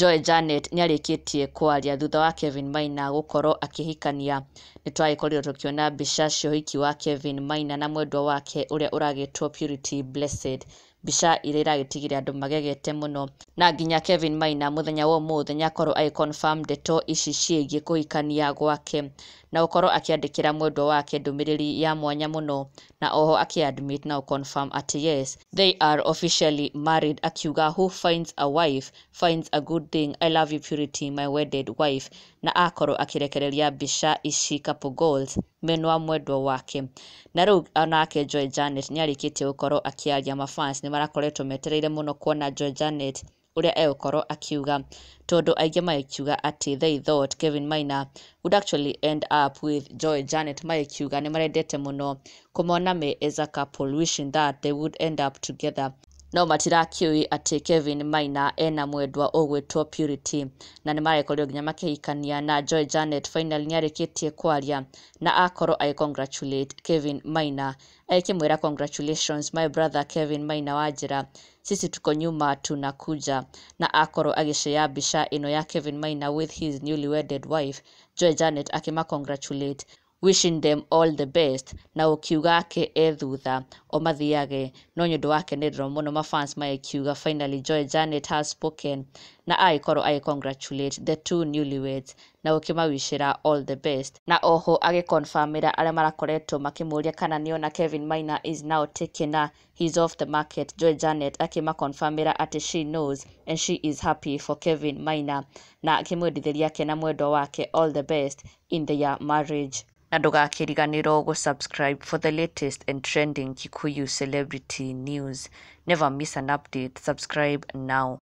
Joy Janet nĩarĩkĩtie kwaria thutha wa Kevin Maina gũkorwo akĩhikania. Nĩtwagĩkorirwo tũkĩona mbica cia ũhiki wa Kevin Maina na mwendwa wake ũrĩa ũragĩtwo Purity Blessed. Mbica ĩrĩa ĩragĩtigire andũ magegete mũno. Na nginya Kevin Maina mũthenya wa ũmũthĩ nĩakorwo agĩconfirm ndeto ici ciĩgiĩ kũhikania gwake na gũkorwo akĩandĩkĩra mwendwa wake ndũmĩrĩri ya mwanya mũno na oho akĩ admit na gũconfirm atĩ yes they are officially married akiuga who finds a wife finds a good thing I love you purity my wedded wife na akorwo akĩrekereria mbica ici couple goals mena wa mwendwa wake na rĩu onake Joy Janet nĩ arĩkĩtie gũkorwo akĩaria mafans nĩ marakoretwo metereire mũno kuona Joy Janet ũrĩa egũkorwo akiuga tondũ aingĩ magĩkiuga atĩ they thought Kevin Maina would actually end up with Joy Janet kiuga nä marendete må no kå mona a couple wishing that they would end up together no matirakĩũĩ ati Kevin Maina ena mwendwa ũgwĩtwo Purity na ni nĩmarekorirwo nginya makĩhikania na Joy Janet finally nĩarĩkĩtie kwaria na akorwo agĩ-congratulate Kevin Maina akĩmwĩra congratulations my brother Kevin Maina wajira sisi tuko nyuma tunakuja na akorwo agĩcea bisha ino ya Kevin Maina with his newly wedded wife Joy Janet akima congratulate wishing them all the best na ukiuga ke e thutha o mathiage no nĩ ũndũ wa kenerero mũno mafans magĩkiuga finally Joy Janet has spoken na i koro i congratulate the two newlyweds na ũkĩmawishĩra all the best na oho age agĩkonfamĩra arĩa marakoretwo makimuria kana nĩona Kevin Maina is now taken na he's off the market Joy Janet akima confirmira at she knows and she is happy for Kevin Maina na akĩmwendithĩria ke na mwendo wake all the best in their marriage na ndũgakĩriganĩrwo gũ-subscribe for the latest and trending Kikuyu celebrity news. Never miss an update. Subscribe now.